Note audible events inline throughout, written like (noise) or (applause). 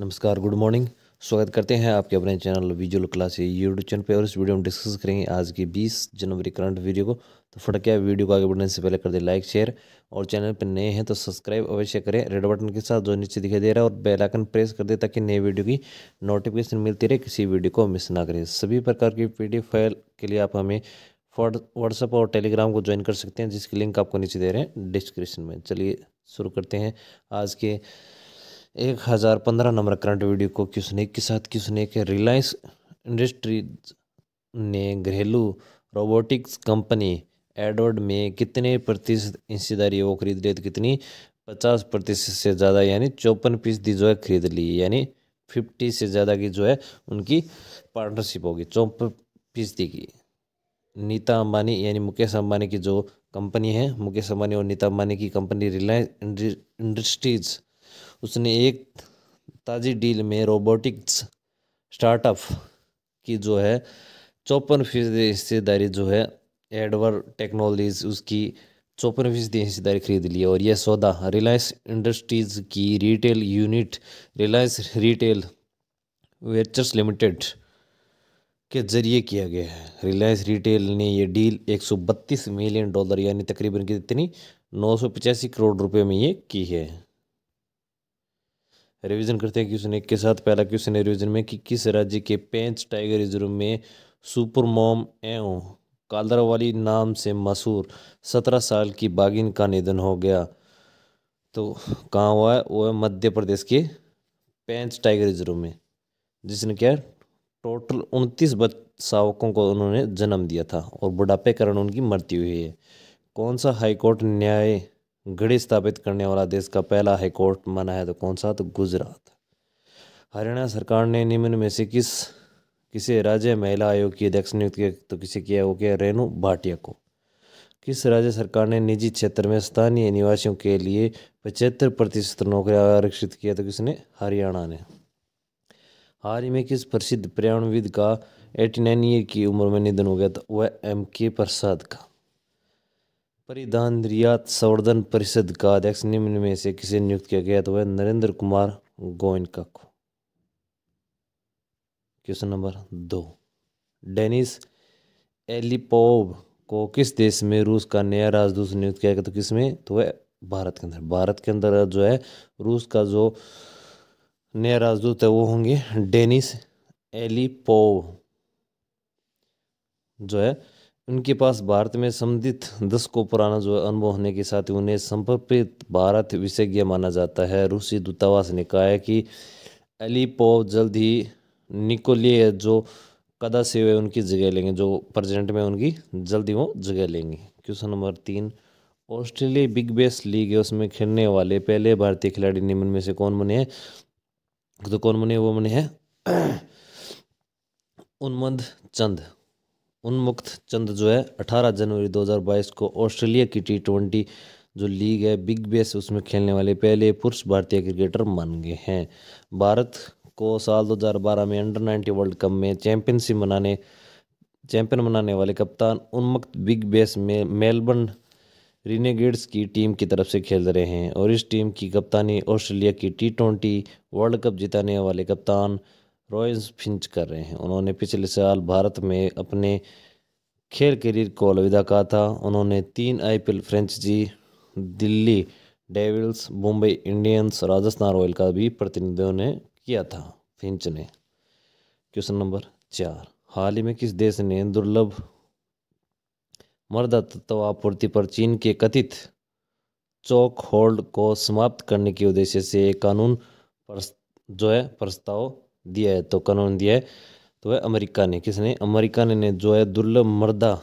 नमस्कार good morning स्वागत करते हैं आपके अपने channel visual class YouTube channel पे और इस वीडियो में डिस्कस करेंगे आज की 20 जनवरी करंट वीडियो को तो क्या वीडियो को आगे बढ़ने से पहले कर दे लाइक शेयर और चैनल पर नए हैं तो सब्सक्राइब अवश्य करें रेड बटन के साथ जो नीचे दिखाई दे रहा है और बेलाइकन प्रेस कर दे ताकि नए वीडियो की नोटिफिकेशन मिलती रहे किसी वीडियो को मिस ना करें सभी प्रकार की पी फाइल के लिए आप हमें व्हाट्सअप और टेलीग्राम को ज्वाइन कर सकते हैं जिसकी लिंक आपको नीचे दे रहे हैं डिस्क्रिप्शन में चलिए शुरू करते हैं आज के एक हज़ार पंद्रह नंबर करंट वीडियो को क्यों क्यूसनेक के साथ के रिलायंस इंडस्ट्रीज ने घरेलू रोबोटिक्स कंपनी एडवर्ड में कितने प्रतिशत हिस्सेदारी वो खरीद ली तो कितनी पचास प्रतिशत से ज़्यादा यानी चौपन फीसदी जो है खरीद ली यानी फिफ्टी से ज़्यादा की जो है उनकी पार्टनरशिप होगी चौपन फीसदी की नीता अंबानी यानी मुकेश अंबानी की जो कंपनी है मुकेश अंबानी और नीता अंबानी की कंपनी रिलायंस इंडस्ट्रीज़ उसने एक ताज़ी डील में रोबोटिक्स स्टार्टअप की जो है चौपन फीसदी हिस्सेदारी जो है एडवर टेक्नोलॉजीज उसकी चौपन फीसदी हिस्सेदारी खरीद ली और यह सौदा रिलायंस इंडस्ट्रीज़ की retail unit Reliance retail ventures limited के जरिए किया गया है रिलायंस रिटेल ने यह डील 132 मिलियन डॉलर यानी तकरीबन कितनी नौ करोड़ रुपए में ये की है रिवीजन करते हैं क्वेश्चन एक के साथ पहला क्वेश्चन है रिवीजन में कि किस राज्य के पेंच टाइगर रिजर्व में सुपर मोम कालर कालदरावाली नाम से मशहूर सत्रह साल की बागिन का निधन हो गया तो कहाँ हुआ है वो है मध्य प्रदेश के पेंच टाइगर रिजर्व में जिसने क्या टोटल उनतीस बच्चावकों को उन्होंने जन्म दिया था और बुढ़ापे कारण उनकी मृत्यु हुई है कौन सा हाईकोर्ट न्याय घड़ी स्थापित करने वाला देश का पहला हाईकोर्ट माना है तो कौन सा तो गुजरात हरियाणा सरकार ने निम्न में से किस किसी राज्य महिला आयोग की अध्यक्ष नियुक्त किया तो किसे किया वो किया रेणु भाटिया को किस राज्य सरकार ने निजी क्षेत्र में स्थानीय निवासियों के लिए पचहत्तर प्रतिशत नौकरियां आरक्षित किया तो किसने हरियाणा ने हाल ही में किस प्रसिद्ध पर्यावरणविद का एटी नाइन ईयर की उम्र में निधन हो गया तो वह एम के प्रसाद का परिधान रियात संवर्धन परिषद का अध्यक्ष निम्न में से किसे नियुक्त किया गया तो वह नरेंद्र कुमार गोयनका को क्वेश्चन नंबर दो डेनिस एलिपोव को किस देश में रूस का नया राजदूत नियुक्त किया गया तो किस में तो वह भारत के अंदर भारत के अंदर जो है रूस का जो नया राजदूत है वो होंगे डेनिस एलिपोव जो है उनके पास भारत में संबंधित दस को पुराना जो अनुभव होने के साथ उन्हें समर्पित भारत विशेषज्ञ माना जाता है रूसी दूतावास ने कहा है कि एलिपोव जल्द ही निकोलिए जो कदा से वे उनकी जगह लेंगे जो प्रेजेंट में उनकी जल्दी वो जगह लेंगे क्वेश्चन नंबर तीन ऑस्ट्रेलिया बिग बेस लीग है उसमें खेलने वाले पहले भारतीय खिलाड़ी निम्न में से कौन बने हैं तो कौन बने वो बने हैं (clears throat) उन्मद चंद उन्मुक्त चंद जो है 18 जनवरी 2022 को ऑस्ट्रेलिया की टी ट्वेंटी जो लीग है बिग बेस उसमें खेलने वाले पहले पुरुष भारतीय क्रिकेटर मान गए हैं भारत को साल 2012 में अंडर 90 वर्ल्ड कप में चैंपियनशिप मनाने चैंपियन मनाने वाले कप्तान उन्मुक्त बिग बेस में मेलबर्न रिनेगेड्स की टीम की तरफ से खेल रहे हैं और इस टीम की कप्तानी ऑस्ट्रेलिया की टी ट्वेंटी वर्ल्ड कप जिताने वाले कप्तान रॉयस फिंच कर रहे हैं उन्होंने पिछले साल भारत में अपने खेल करियर को अलविदा कहा था उन्होंने तीन IPL franchise Delhi devils Mumbai Indians Rajasthan royal का भी प्रतिनिधित्व ने किया था फिंच ने क्वेश्चन नंबर चार हाल ही में किस देश ने दुर्लभ मर्दा तत्व आपूर्ति पर चीन के कथित चौक होल्ड को समाप्त करने के उद्देश्य से एक कानून पर जो है प्रस्ताव दिया है तो कानून दिया है तो है अमेरिका ने किसने अमेरिका ने, जो है दुर्लभ मर्दा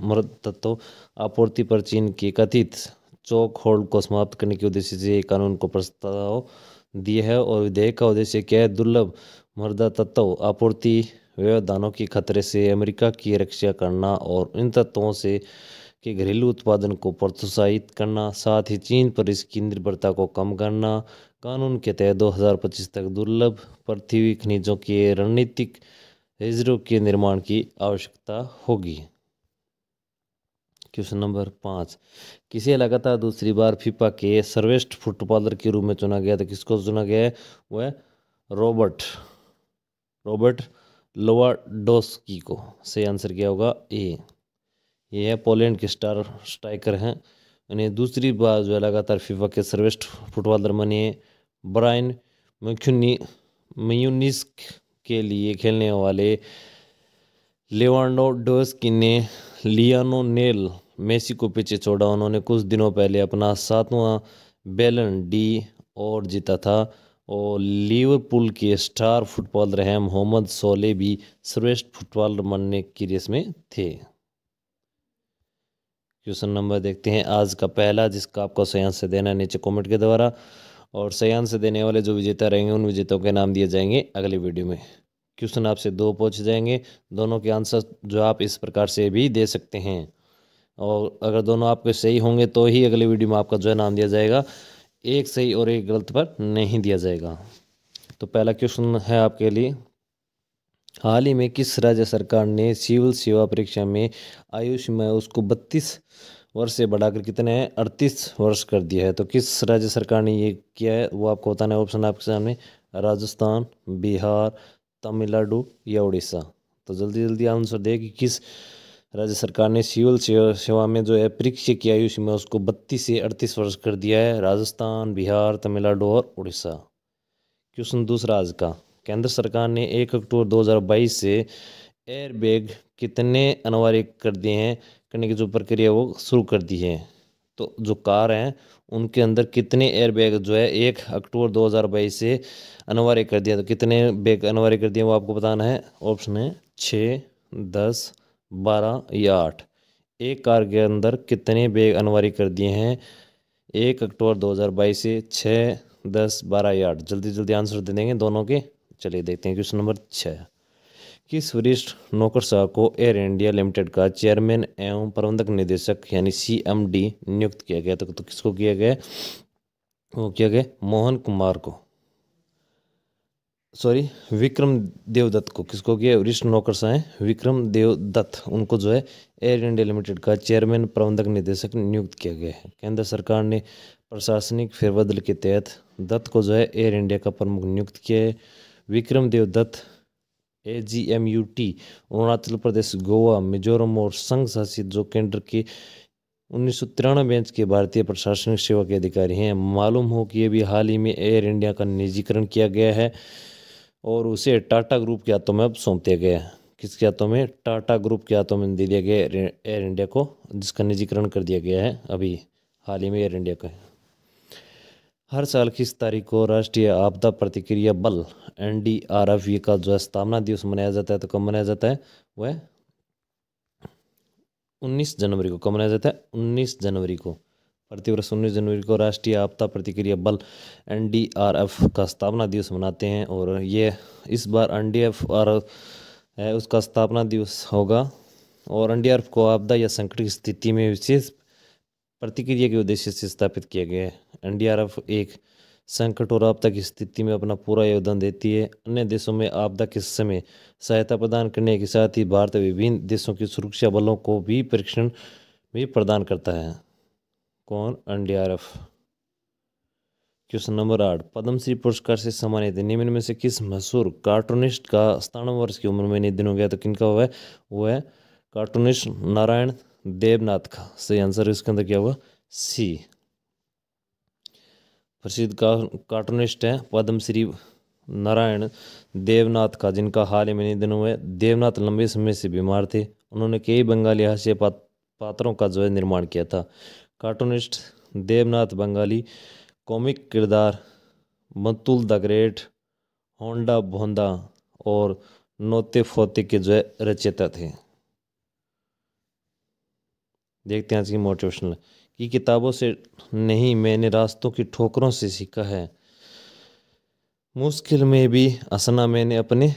मर्द तत्व आपूर्ति पर चीन की कथित चौक होल्ड को समाप्त करने के उद्देश्य से ये कानून को प्रस्ताव दिए है और विधेयक का उद्देश्य क्या है दुर्लभ मर्दा तत्व आपूर्ति व्यवधानों के खतरे से अमेरिका की रक्षा करना और इन तत्वों से के घरेलू उत्पादन को प्रोत्साहित करना साथ ही चीन पर इसकी निर्भरता को कम करना कानून के तहत 2025 तक दुर्लभ पृथ्वी खनिजों के रणनीतिक रिजर्व के निर्माण की आवश्यकता होगी क्वेश्चन नंबर पाँच किसे लगातार दूसरी बार फीफा के सर्वेष्ठ फुटबॉलर के रूप में चुना गया था किसको चुना गया है वह रॉबर्ट रॉबर्ट डोस्की को सही आंसर क्या होगा ए ये है पोलैंड के स्टार स्ट्राइकर हैं यानी दूसरी बार जो है लगातार फीफा के सर्वेस्ट फुटबॉलर बने ब्राइन मक्यूनी मयूनिस के लिए खेलने वाले लेवांडो डोस्की ने लियानो नेल मेसी को पीछे छोड़ा उन्होंने कुछ दिनों पहले अपना सातवां बेलन डी और जीता था और लिवरपूल के स्टार फुटबॉलर हैं मोहम्मद सोले भी सर्वेस्ट फुटबॉलर बनने की रेस में थे क्वेश्चन नंबर देखते हैं आज का पहला जिसका आपको सयान से देना है नीचे कमेंट के द्वारा और सयान से देने वाले जो विजेता रहेंगे उन विजेताओं के नाम दिए जाएंगे अगली वीडियो में क्वेश्चन आपसे दो पूछ जाएंगे दोनों के आंसर जो आप इस प्रकार से भी दे सकते हैं और अगर दोनों आपके सही होंगे तो ही अगली वीडियो में आपका जो है नाम दिया जाएगा एक सही और एक गलत पर नहीं दिया जाएगा तो पहला क्वेश्चन है आपके लिए हाल ही में किस राज्य सरकार ने सिविल सेवा परीक्षा में आयु सीमा उसको बत्तीस वर्ष से बढ़ाकर कितने हैं अड़तीस वर्ष कर दिया है तो किस राज्य सरकार ने ये किया है वो आपको बताना है ऑप्शन आपके सामने राजस्थान बिहार तमिलनाडु या उड़ीसा तो जल्दी जल्दी आंसर दे कि किस राज्य सरकार ने सिविल सेवा में जो है परीक्षा की आयु सीमा उसको बत्तीस से अड़तीस वर्ष कर दिया है राजस्थान बिहार तमिलनाडु और उड़ीसा क्वेश्चन दूसरा आज का केंद्र सरकार ने 1 अक्टूबर 2022 से एयरबैग कितने अनिवार्य कर दिए हैं करने की जो प्रक्रिया वो शुरू कर दी है तो जो कार हैं उनके अंदर कितने एयर बैग जो है एक अक्टूबर 2022 से अनिवार्य कर दिया तो कितने बैग अनिवार्य कर दिए वो आपको बताना है ऑप्शन है छः दस बारह या आठ एक कार के अंदर कितने बैग अनिवार्य कर दिए हैं एक अक्टूबर 2022 से छः दस बारह या आठ जल्दी जल्दी आंसर दे देंगे दोनों के चलिए देखते हैं क्वेश्चन नंबर छः किस वरिष्ठ नौकरशाह को एयर इंडिया लिमिटेड का चेयरमैन एवं प्रबंधक निदेशक यानी सीएमडी नियुक्त किया गया तो, तो किसको किया गया वो किया गया मोहन कुमार को सॉरी विक्रम देवदत्त को किसको किया वरिष्ठ नौकर हैं विक्रम देवदत्त उनको जो है एयर इंडिया लिमिटेड का चेयरमैन प्रबंधक निदेशक नियुक्त किया गया है केंद्र सरकार ने प्रशासनिक फेरबदल के तहत दत्त को जो है एयर इंडिया का प्रमुख नियुक्त किया है Vikram Dev Dutt A G M U T Arunachal Pradesh Goa Mizoram और संघ शासित जो केंद्र के उन्नीस सौ बेंच के भारतीय प्रशासनिक सेवा के अधिकारी हैं मालूम हो कि अभी हाल ही में एयर इंडिया का निजीकरण किया गया है और उसे टाटा ग्रुप के हाथों में अब सौंप दिया गया है किसके हाथों में टाटा ग्रुप के हाथों में दे दिया गया एयर इंडिया को जिसका निजीकरण कर दिया गया है अभी हाल ही में एयर इंडिया का हर साल किस तारीख को राष्ट्रीय आपदा प्रतिक्रिया बल एन डी आर एफ ये का जो है स्थापना दिवस मनाया जाता है तो कब मनाया जाता है वह उन्नीस जनवरी को कब मनाया जाता है उन्नीस जनवरी को प्रतिवर्ष उन्नीस जनवरी को राष्ट्रीय आपदा प्रतिक्रिया बल एन डी आर एफ का स्थापना दिवस मनाते हैं और ये इस बार एन डी एफ आर है उसका स्थापना दिवस होगा और एन डी आर एफ को आपदा या संकट की स्थिति में विशेष प्रतिक्रिया के उद्देश्य से स्थापित किया गया है एन एक संकट और आपदा की स्थिति में अपना पूरा योगदान देती है अन्य देशों में आपदा के समय सहायता प्रदान करने के साथ ही भारत विभिन्न देशों की सुरक्षा बलों को भी परीक्षण भी प्रदान करता है कौन एन क्वेश्चन नंबर आठ पद्मश्री पुरस्कार से सम्मानित निम्न में से किस मशहूर कार्टूनिस्ट का सतानवे वर्ष की उम्र में निधन हो गया तो किनका हुआ है वो है कार्टूनिस्ट नारायण देवनाथ का सही आंसर इसके अंदर क्या हुआ सी प्रसिद्ध का, कार्टूनिस्ट हैं पद्मश्री नारायण देवनाथ का जिनका हाल ही में दिनों में देवनाथ लंबे समय से बीमार थे उन्होंने कई बंगाली हास्य पा पात्रों का जो है निर्माण किया था कार्टूनिस्ट देवनाथ बंगाली कॉमिक किरदार मतुल द ग्रेट होंडा भोंदा और नोते फोते के जो है रचयिता थे देखते हैं आज की मोटिवेशनल कि किताबों से नहीं मैंने रास्तों की ठोकरों से सीखा है मुश्किल में भी असना मैंने अपने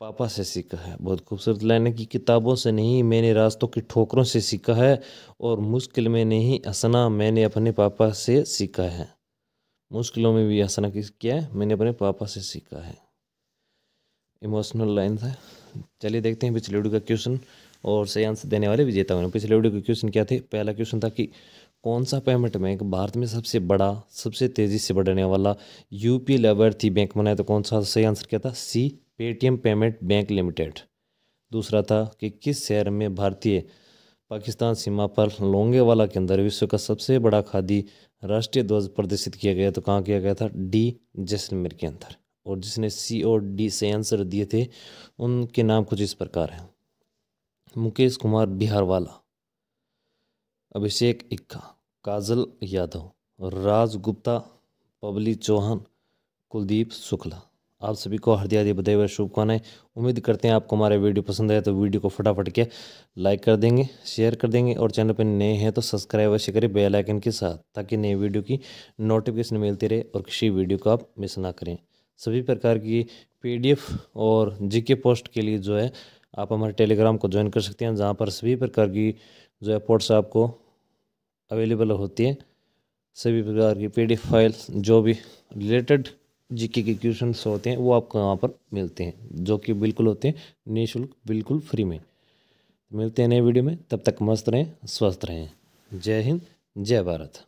पापा से सीखा है बहुत खूबसूरत लाइन है कि किताबों से नहीं मैंने रास्तों की ठोकरों से सीखा है और मुश्किल में नहीं असना मैंने अपने पापा से सीखा है मुश्किलों में भी असना किस किया है मैंने अपने पापा से सीखा है इमोशनल लाइन था चलिए देखते हैं पिछले वीडियो का क्वेश्चन और सही आंसर देने वाले विजेता हुए पिछले वीडियो के क्वेश्चन क्या थे पहला क्वेश्चन था कि कौन सा पेमेंट बैंक भारत में सबसे बड़ा सबसे तेज़ी से बढ़ने वाला यूपी लाभार्थी बैंक बनाया तो कौन सा सही आंसर क्या था C Paytm payment bank limited दूसरा था कि किस शहर में भारतीय पाकिस्तान सीमा पर लोंगेवाला के अंदर विश्व का सबसे बड़ा खादी राष्ट्रीय ध्वज प्रदर्शित किया गया तो कहाँ किया गया था डी जैसलमेर के अंदर और जिसने सी और डी से आंसर दिए थे उनके नाम कुछ इस प्रकार हैं मुकेश कुमार बिहारवाला अभिषेक इक्का काजल यादव राज गुप्ता पबली चौहान कुलदीप शुक्ला आप सभी को हृदय हार्दिक बधाई और शुभकामनाएं उम्मीद करते हैं आपको हमारा वीडियो पसंद आया तो वीडियो को फटाफट के लाइक कर देंगे शेयर कर देंगे और चैनल पर नए हैं तो सब्सक्राइब अवश्य करें बेल आइकन के साथ ताकि नए वीडियो की नोटिफिकेशन मिलती रहे और किसी वीडियो को आप मिस ना करें सभी प्रकार की पीडीएफ और जीके पोस्ट के लिए जो है आप हमारे टेलीग्राम को ज्वाइन कर सकते हैं जहाँ पर सभी प्रकार की जो है पोर्ट्स आपको अवेलेबल होती है सभी प्रकार की पी फाइल्स जो भी रिलेटेड जीके के क्वेश्चन होते हैं वो आपको यहाँ पर मिलते हैं जो कि बिल्कुल होते हैं निःशुल्क बिल्कुल फ्री में मिलते हैं नए वीडियो में तब तक मस्त रहें स्वस्थ रहें जय हिंद जय भारत